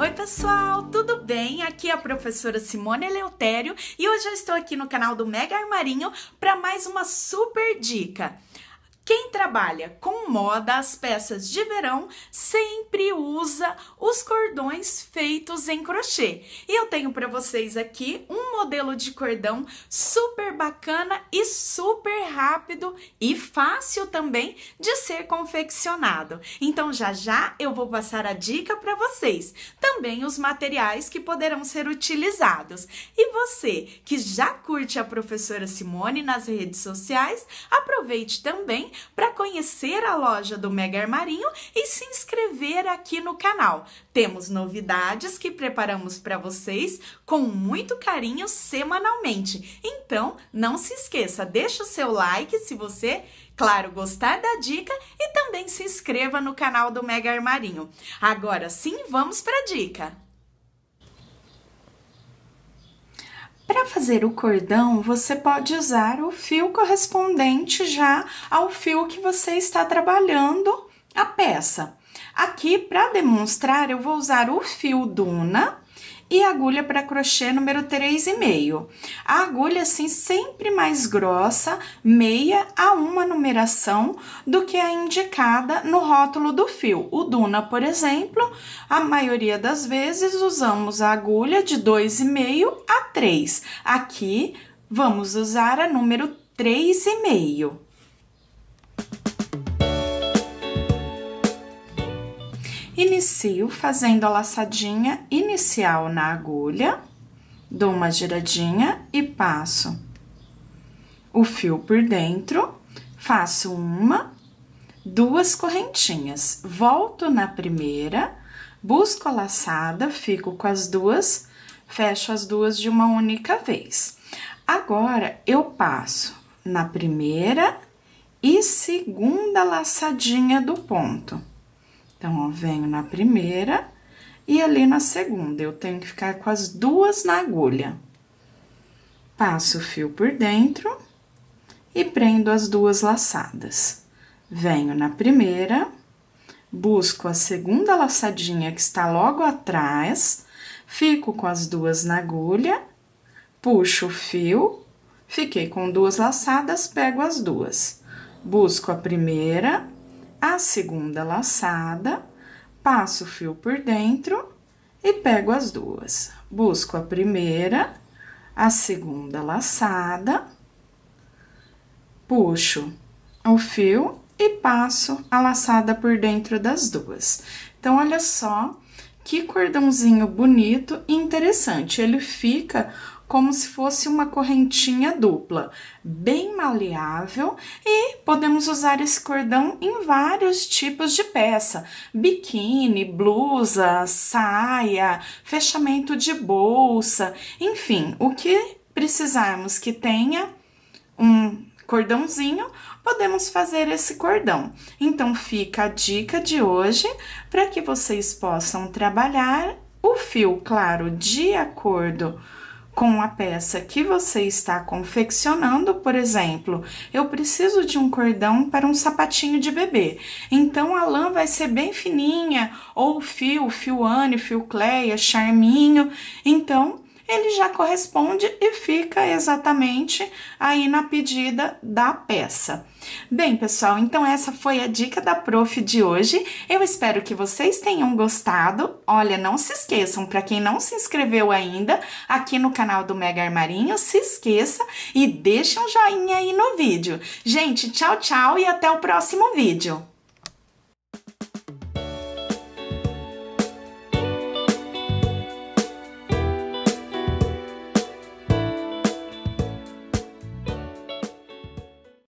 Oi, pessoal, tudo bem? Aqui é a professora Simone Eleutério e hoje eu estou aqui no canal do Mega Armarinho para mais uma super dica. Quem trabalha com moda, as peças de verão, sempre usa os cordões feitos em crochê. E eu tenho para vocês aqui um modelo de cordão super bacana e super rápido e fácil também de ser confeccionado. Então já já eu vou passar a dica para vocês, também os materiais que poderão ser utilizados. E você que já curte a professora Simone nas redes sociais, aproveite também para conhecer a loja do Mega Armarinho e se inscrever aqui no canal. Temos novidades que preparamos para vocês com muito carinho vídeos semanalmente. Então, não se esqueça, deixa o seu like se você claro, gostar da dica e também se inscreva no canal do Mega Armarinho. Agora sim, vamos para a dica. Para fazer o cordão, você pode usar o fio correspondente já ao fio que você está trabalhando a peça. Aqui, para demonstrar, eu vou usar o fio Duna e agulha para crochê número 3,5. A agulha, assim, sempre mais grossa, meia a uma numeração do que a indicada no rótulo do fio. O Duna, por exemplo, a maioria das vezes usamos a agulha de 2,5 a 3. Aqui, vamos usar a número 3,5. Inicio fazendo a laçadinha inicial na agulha, dou uma giradinha e passo o fio por dentro, faço uma, duas correntinhas, volto na primeira, busco a laçada, fico com as duas, fecho as duas de uma única vez. Agora, eu passo na primeira e segunda laçadinha do ponto. Então, ó, venho na primeira e ali na segunda. Eu tenho que ficar com as duas na agulha. Passo o fio por dentro e prendo as duas laçadas. Venho na primeira, busco a segunda laçadinha que está logo atrás, fico com as duas na agulha, puxo o fio, fiquei com duas laçadas, pego as duas. Busco a primeira, a segunda laçada, passo o fio por dentro e pego as duas. Busco a primeira, a segunda laçada, puxo o fio e passo a laçada por dentro das duas. Então, olha só que cordãozinho bonito e interessante. Ele fica como se fosse uma correntinha dupla, bem maleável, e podemos usar esse cordão em vários tipos de peça: biquíni, blusa, saia, fechamento de bolsa, enfim, o que precisarmos que tenha um cordãozinho, podemos fazer esse cordão. Então fica a dica de hoje para que vocês possam trabalhar o fio claro de acordo com a peça que você está confeccionando, por exemplo, eu preciso de um cordão para um sapatinho de bebê. Então a lã vai ser bem fininha, ou fio, fio ane, fio cleia, charminho. Então ele já corresponde e fica exatamente aí na pedida da peça. Bem, pessoal, então essa foi a dica da prof de hoje. Eu espero que vocês tenham gostado. Olha, não se esqueçam, para quem não se inscreveu ainda aqui no canal do Mega Armarinho, se esqueça e deixe um joinha aí no vídeo. Gente, tchau, tchau e até o próximo vídeo.